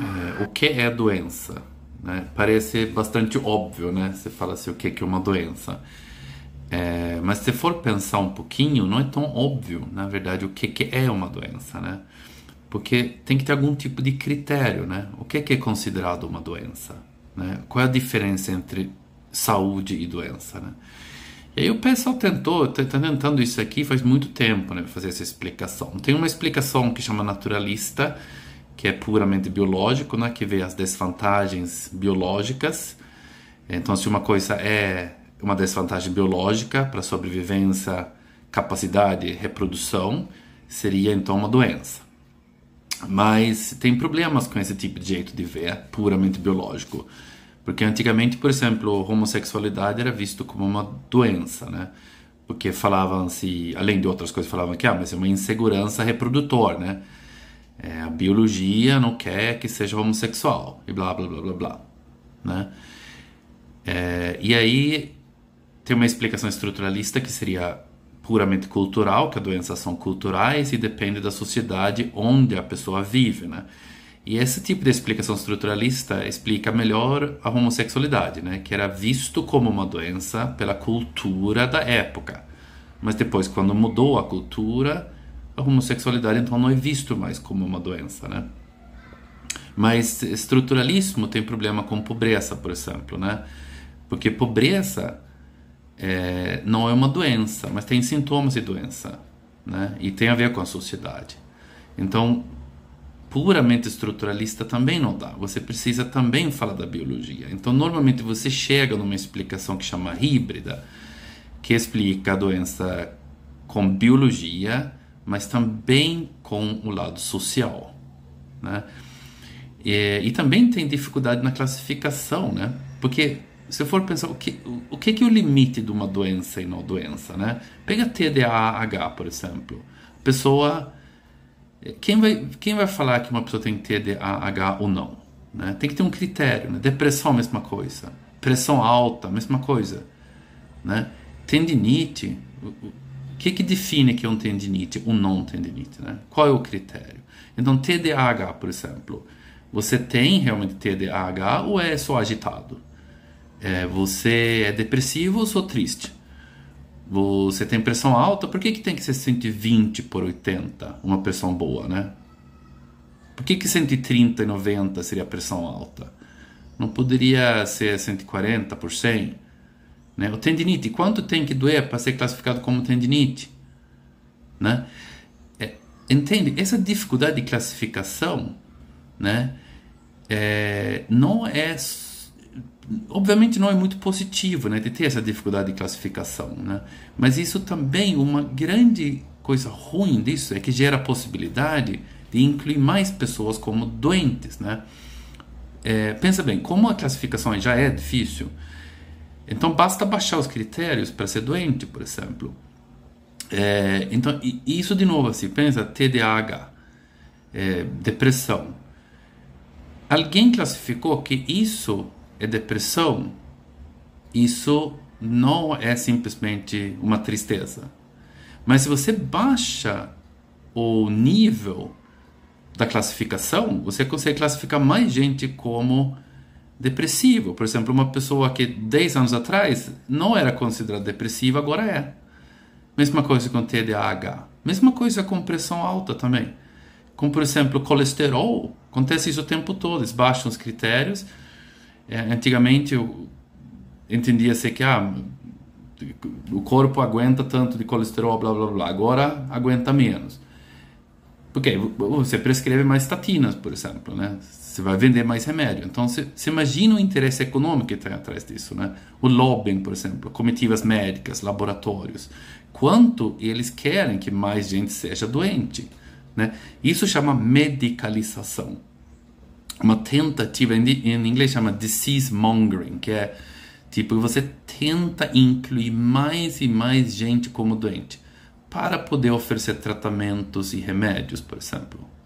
É, o que é doença? Né? Parece bastante óbvio, né? Você fala assim, o é que é uma doença? É, mas se for pensar um pouquinho, não é tão óbvio, na verdade, o que, é, é uma doença, né? Porque tem que ter algum tipo de critério, né? O que, que é considerado uma doença? Né? Qual é a diferença entre saúde e doença, né? E aí o pessoal tentou, está tá tentando isso aqui faz muito tempo, né, fazer essa explicação. Tem uma explicação que chama naturalista, que é puramente biológico, né, que vê as desvantagens biológicas. Então, se uma coisa é uma desvantagem biológica para sobrevivência, capacidade, reprodução, seria então uma doença. Mas tem problemas com esse tipo de jeito de ver, puramente biológico. Porque antigamente, por exemplo, a homossexualidade era visto como uma doença, né? Porque falavam-se, além de outras coisas, falavam que ah, mas é uma insegurança reprodutor, né? É, a biologia não quer que seja homossexual e blá blá blá blá blá, né? É, e aí tem uma explicação estruturalista que seria puramente cultural, que as doenças são culturais e depende da sociedade onde a pessoa vive, né? E esse tipo de explicação estruturalista explica melhor a homossexualidade, né? que era visto como uma doença pela cultura da época. Mas depois, quando mudou a cultura, a homossexualidade então não é visto mais como uma doença, né? Mas estruturalismo tem problema com pobreza, por exemplo, né? Porque pobreza é, não é uma doença, mas tem sintomas de doença, né? E tem a ver com a sociedade. Então, puramente estruturalista também não dá. Você precisa também falar da biologia. Então, normalmente você chega numa explicação que chama híbrida, que explica a doença com biologia, mas também com o lado social, né? E, e também tem dificuldade na classificação, né? Porque se eu for pensar o que o é que, é o limite de uma doença e não doença, né? Pega TDAH, por exemplo. A pessoa quem vai, quem vai falar que uma pessoa tem TDAH ou não? Né? Tem que ter um critério. Né? Depressão, mesma coisa. Pressão alta, mesma coisa. Né? Tendinite. O que, que define que é um tendinite ou não tendinite? Né? Qual é o critério? Então, TDAH, por exemplo. Você tem realmente TDAH ou é só agitado? É, você é depressivo ou só triste? Você tem pressão alta, por que, que tem que ser 120 por 80? Uma pressão boa, né? Por que, que 130 e 90 seria pressão alta? Não poderia ser 140 por 100? Né? O tendinite, quanto tem que doer para ser classificado como tendinite? Né? É, entende? Essa dificuldade de classificação né? É, não é obviamente não é muito positivo, né, de ter essa dificuldade de classificação, né? Mas isso também uma grande coisa ruim disso é que gera a possibilidade de incluir mais pessoas como doentes, né? É, pensa bem, como a classificação já é difícil, então basta baixar os critérios para ser doente, por exemplo. É, então isso de novo assim, pensa TDAH, é, depressão. Alguém classificou que isso é depressão, isso não é simplesmente uma tristeza. Mas se você baixa o nível da classificação, você consegue classificar mais gente como depressivo. Por exemplo, uma pessoa que 10 anos atrás não era considerada depressiva, agora é. Mesma coisa com TDAH. Mesma coisa com pressão alta também. Como, por exemplo, colesterol. Acontece isso o tempo todo. Eles baixam os critérios é, antigamente entendia-se que ah, o corpo aguenta tanto de colesterol, blá blá blá, agora aguenta menos. Porque você prescreve mais estatinas, por exemplo, né? Você vai vender mais remédio. Então, você, imagina o interesse econômico que tem atrás disso, né? O lobbying, por exemplo, comitivas médicas, laboratórios. Quanto eles querem que mais gente seja doente, né? Isso chama medicalização uma tentativa, em inglês chama disease mongering, que é tipo você tenta incluir mais e mais gente como doente para poder oferecer tratamentos e remédios, por exemplo.